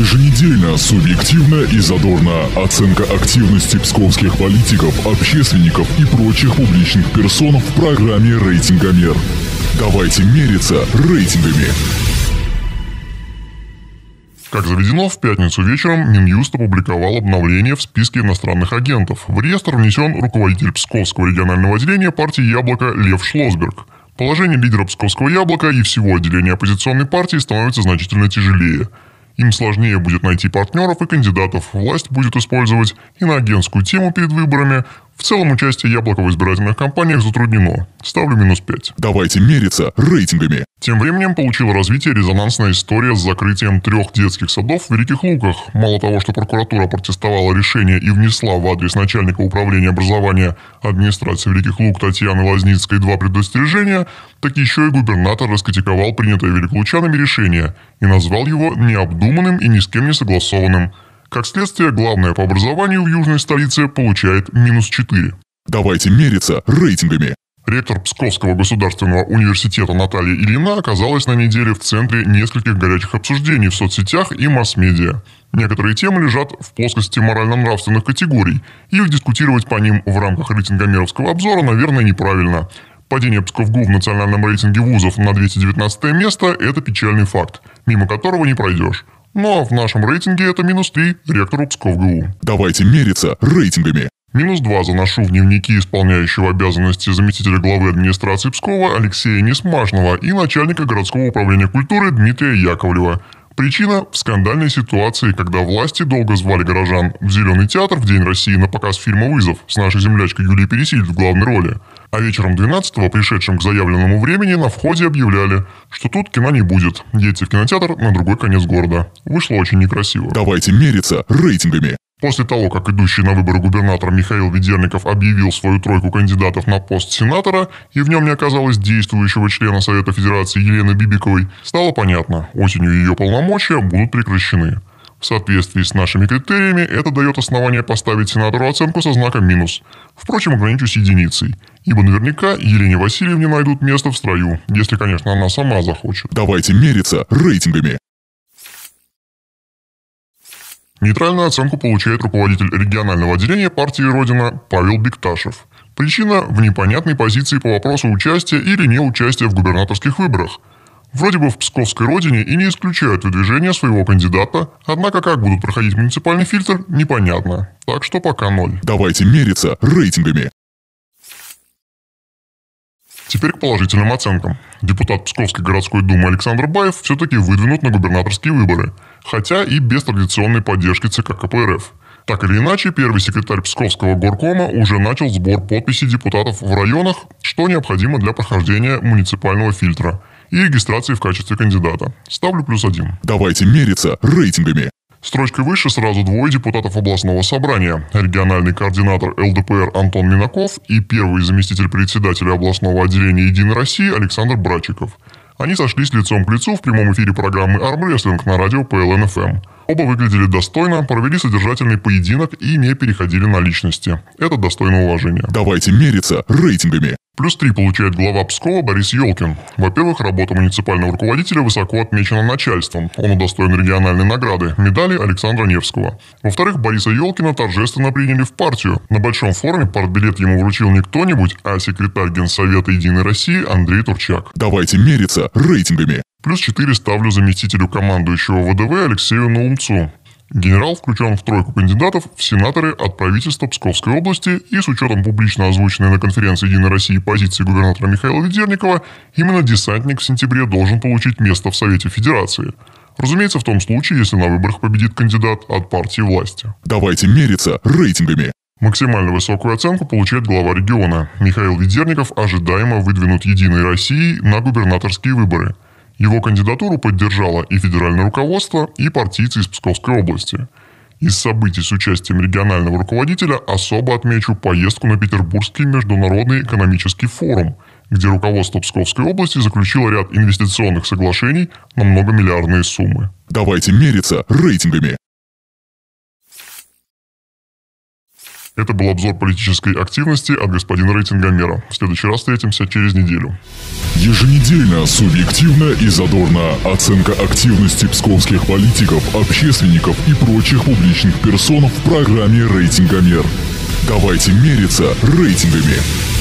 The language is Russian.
Еженедельно, субъективно и задорно оценка активности псковских политиков, общественников и прочих публичных персон в программе «Рейтингомер». Давайте мериться рейтингами. Как заведено, в пятницу вечером Минюст опубликовал обновление в списке иностранных агентов. В реестр внесен руководитель Псковского регионального отделения партии «Яблоко» Лев Шлосберг. Положение лидера Псковского «Яблока» и всего отделения оппозиционной партии становится значительно тяжелее – им сложнее будет найти партнеров и кандидатов. Власть будет использовать иноагентскую тему перед выборами, в целом участие Яблока в избирательных кампаниях затруднено. Ставлю минус 5. Давайте мериться рейтингами. Тем временем получила развитие резонансная история с закрытием трех детских садов в Великих Луках. Мало того, что прокуратура протестовала решение и внесла в адрес начальника управления образования администрации Великих Лук Татьяны Лазницкой два предостережения, так еще и губернатор раскритиковал принятое великолучанами решение и назвал его необдуманным и ни с кем не согласованным. Как следствие, главное по образованию в южной столице получает минус 4. Давайте мериться рейтингами. Ректор Псковского государственного университета Наталья Ильина оказалась на неделе в центре нескольких горячих обсуждений в соцсетях и масс-медиа. Некоторые темы лежат в плоскости морально-нравственных категорий, и дискутировать по ним в рамках рейтингомеровского обзора, наверное, неправильно. Падение Псковгу в национальном рейтинге вузов на 219 место – это печальный факт, мимо которого не пройдешь. Ну а в нашем рейтинге это минус 3 ректору Псков ГУ. Давайте мериться рейтингами. Минус 2 заношу в дневники исполняющего обязанности заместителя главы администрации Пскова Алексея Несмажного и начальника городского управления культуры Дмитрия Яковлева – Причина в скандальной ситуации, когда власти долго звали горожан в Зеленый театр в День России на показ фильма «Вызов» с нашей землячкой Юлией Пересиль в главной роли. А вечером 12-го, пришедшим к заявленному времени, на входе объявляли, что тут кино не будет. Едьте в кинотеатр на другой конец города. Вышло очень некрасиво. Давайте мериться рейтингами. После того, как идущий на выборы губернатор Михаил Ведерников объявил свою тройку кандидатов на пост сенатора, и в нем не оказалось действующего члена Совета Федерации Елены Бибиковой, стало понятно, осенью ее полномочия будут прекращены. В соответствии с нашими критериями это дает основание поставить сенатору оценку со знаком минус. Впрочем, ограничусь единицей. Ибо наверняка Елене Васильевне найдут место в строю, если, конечно, она сама захочет. Давайте мериться рейтингами. Нейтральную оценку получает руководитель регионального отделения партии «Родина» Павел Бекташев. Причина в непонятной позиции по вопросу участия или неучастия в губернаторских выборах. Вроде бы в Псковской родине и не исключают выдвижение своего кандидата, однако как будут проходить муниципальный фильтр, непонятно. Так что пока ноль. Давайте мериться рейтингами. Теперь к положительным оценкам. Депутат Псковской городской думы Александр Баев все-таки выдвинут на губернаторские выборы, хотя и без традиционной поддержки ЦК КПРФ. Так или иначе, первый секретарь Псковского горкома уже начал сбор подписей депутатов в районах, что необходимо для прохождения муниципального фильтра и регистрации в качестве кандидата. Ставлю плюс один. Давайте мериться рейтингами. Строчкой выше сразу двое депутатов областного собрания. Региональный координатор ЛДПР Антон Минаков и первый заместитель председателя областного отделения «Единой России» Александр Брачиков. Они сошлись лицом к лицу в прямом эфире программы «Армрестлинг» на радио ПЛНФМ. Оба выглядели достойно, провели содержательный поединок и не переходили на личности. Это достойно уважения. Давайте мериться рейтингами. Плюс 3 получает глава Пскова Борис Елкин. Во-первых, работа муниципального руководителя высоко отмечена начальством. Он удостоен региональной награды – медали Александра Невского. Во-вторых, Бориса Елкина торжественно приняли в партию. На большом форуме партбилет ему вручил не кто-нибудь, а секретарь Генсовета Единой России Андрей Турчак. Давайте мериться рейтингами. Плюс 4 ставлю заместителю командующего ВДВ Алексею Наумцу. Генерал включен в тройку кандидатов в сенаторы от правительства Псковской области и с учетом публично озвученной на конференции «Единой России» позиции губернатора Михаила Ведерникова, именно десантник в сентябре должен получить место в Совете Федерации. Разумеется, в том случае, если на выборах победит кандидат от партии власти. Давайте мериться рейтингами. Максимально высокую оценку получает глава региона. Михаил Ведерников ожидаемо выдвинут «Единой России» на губернаторские выборы – его кандидатуру поддержало и федеральное руководство, и партийцы из Псковской области. Из событий с участием регионального руководителя особо отмечу поездку на Петербургский международный экономический форум, где руководство Псковской области заключило ряд инвестиционных соглашений на многомиллиардные суммы. Давайте мериться рейтингами. Это был обзор политической активности от господина Рейтингомера. В следующий раз встретимся через неделю. Еженедельно, субъективно и задорно оценка активности псковских политиков, общественников и прочих публичных персон в программе «Рейтингомер». Давайте мериться рейтингами.